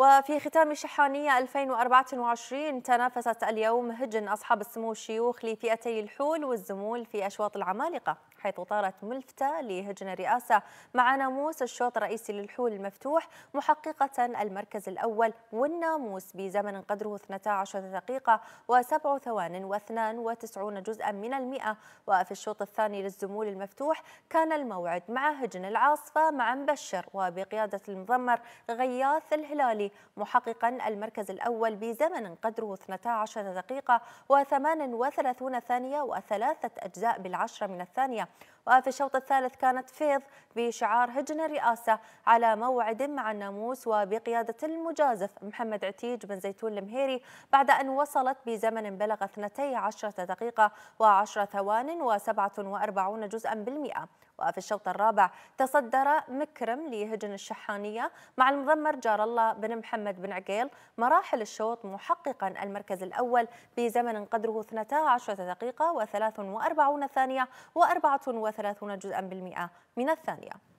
وفي ختام شحانية 2024 تنافست اليوم هجن أصحاب السمو الشيوخ لفئتي الحول والزمول في أشواط العمالقة حيث طارت ملفتة لهجن الرئاسة مع ناموس الشوط الرئيسي للحول المفتوح محققة المركز الأول والناموس بزمن قدره 12 دقيقة و7 ثوان و92 جزءا من المئة وفي الشوط الثاني للزمول المفتوح كان الموعد مع هجن العاصفة مع مبشر وبقيادة المضمر غياث الهلالي محققا المركز الأول بزمن قدره 12 دقيقة و38 ثانية وثلاثة أجزاء بالعشرة من الثانية وفي الشوط الثالث كانت فيض بشعار هجن الرئاسة على موعد مع الناموس وبقيادة المجازف محمد عتيج بن زيتون المهيري بعد أن وصلت بزمن بلغ 12 دقيقة و10 ثوان و47 جزءا بالمئة وفي الشوط الرابع تصدر مكرم ليهجن الشحانية مع المضمر جار الله بن محمد بن عقيل مراحل الشوط محققا المركز الأول بزمن قدره 12 دقيقة و43 ثانية و34 جزءا بالمئة من الثانية